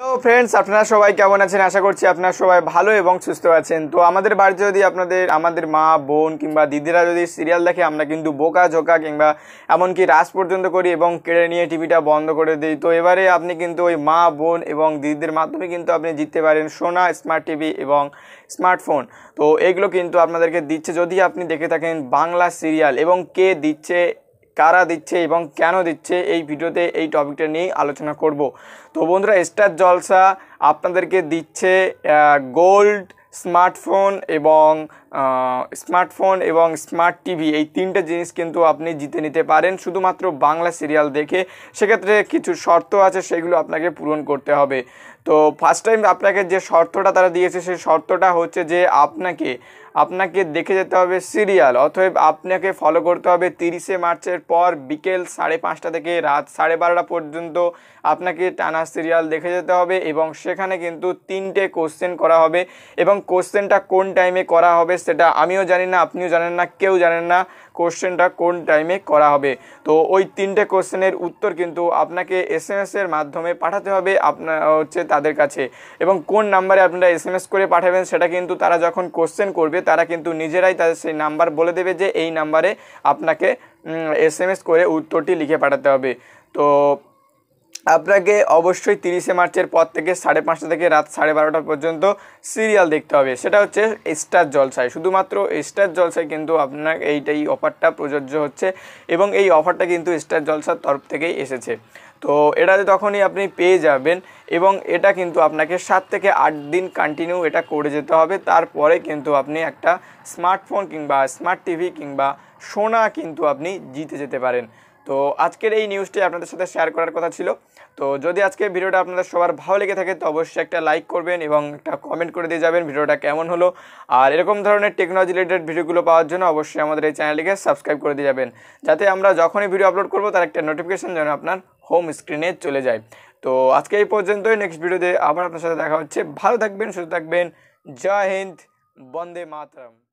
hello friends আপনারা সবাই কেমন আছেন আশা করছি আপনারা সবাই ভালো এবং সুস্থ আছেন তো আমাদের বাড়িতে যদি আপনাদের আমাদের মা বোন কিংবা দিদিরা যদি সিরিয়াল দেখে আমরা কিন্তু বোকা ঝোকা কিংবা এমনকি রাস পর্যন্ত করি এবং কেড়ে নিয়ে টিভিটা বন্ধ করে দিই তো এবারে আপনি কিন্তু ওই মা বোন এবং দিদিদের মাধ্যমে কিন্তু আপনি জিততে পারেন সোনা স্মার্ট টিভি এবং স্মার্টফোন তো এগুলো কিন্তু আপনাদেরকে দিচ্ছে যদি আপনি দেখে থাকেন বাংলা সিরিয়াল এবং কে দিচ্ছে কারা দিচ্ছে এবং কেন দিচ্ছে এই ভিডিওতে এই টপিকটা নিয়েই আলোচনা করব তো বন্ধুরা স্টার জলসা আপনাদেরকে দিচ্ছে গোল্ড স্মার্টফোন এবং স্মার্টফোন এবং স্মার্ট টিভি এই তিনটে জিনিস কিন্তু আপনি জিতে নিতে পারেন শুধুমাত্র বাংলা সিরিয়াল দেখে সেক্ষেত্রে কিছু শর্ত আছে সেগুলো আপনাকে পূরণ করতে হবে তো ফার্স্ট টাইম আপনাকে যে শর্তটা তারা দিয়েছে সেই শর্তটা হচ্ছে যে আপনাকে আপনাকে দেখে যেতে হবে সিরিয়াল অথবা আপনাকে ফলো করতে হবে তিরিশে মার্চের পর বিকেল সাড়ে পাঁচটা থেকে রাত সাড়ে বারোটা পর্যন্ত আপনাকে টানা সিরিয়াল দেখে যেতে হবে এবং সেখানে কিন্তু তিনটে কোশ্চেন করা হবে এবং কোশ্চেনটা কোন টাইমে করা হবে সেটা আমিও জানি না আপনিও জানেন না কেউ জানেন না কোশ্চেনটা কোন টাইমে করা হবে তো ওই তিনটে কোশ্চেনের উত্তর কিন্তু আপনাকে এস এম এসের মাধ্যমে পাঠাতে হবে আপনার হচ্ছে তাদের কাছে এবং কোন নাম্বারে আপনারা এস এম এস করে পাঠাবেন সেটা কিন্তু তারা যখন কোশ্চেন করবে তারা কিন্তু নিজেরাই তাদের সেই নাম্বার বলে দেবে যে এই নাম্বারে আপনাকে এস এম এস করে উত্তরটি লিখে পাঠাতে হবে তো আপনাকে অবশ্যই তিরিশে মার্চের পর থেকে সাড়ে পাঁচটা থেকে রাত সাড়ে বারোটা পর্যন্ত সিরিয়াল দেখতে হবে সেটা হচ্ছে স্টার জলসায় শুধুমাত্র স্টার জলসায় কিন্তু আপনার এইটা এই অফারটা প্রযোজ্য হচ্ছে এবং এই অফারটা কিন্তু স্টার জলসার তরফ থেকেই এসেছে তো এটাতে তখনই আপনি পেয়ে যাবেন এবং এটা কিন্তু আপনাকে সাত থেকে আট দিন কন্টিনিউ এটা করে যেতে হবে তারপরে কিন্তু আপনি একটা স্মার্টফোন কিংবা স্মার্ট টিভি কিংবা সোনা কিন্তু আপনি জিতে যেতে পারেন তো আজকের এই নিউজটি আপনাদের সাথে শেয়ার করার কথা ছিল তো যদি আজকে ভিডিওটা আপনাদের সবার ভালো লেগে থাকে তো অবশ্যই একটা লাইক করবেন এবং একটা কমেন্ট করে দিয়ে যাবেন ভিডিওটা কেমন হলো আর এরকম ধরনের টেকনোলজি রিলেটেড ভিডিওগুলো পাওয়ার জন্য অবশ্যই আমাদের এই চ্যানেলটিকে সাবস্ক্রাইব করে দিয়ে যাবেন যাতে আমরা যখনই ভিডিও আপলোড করবো তার একটা নোটিফিকেশান যেন আপনার হোম স্ক্রিনে চলে যায় তো আজকে এই পর্যন্তই নেক্সট ভিডিওতে আবার আপনার সাথে দেখা হচ্ছে ভালো থাকবেন সুস্থ থাকবেন জয় হিন্দ বন্দে মাতরম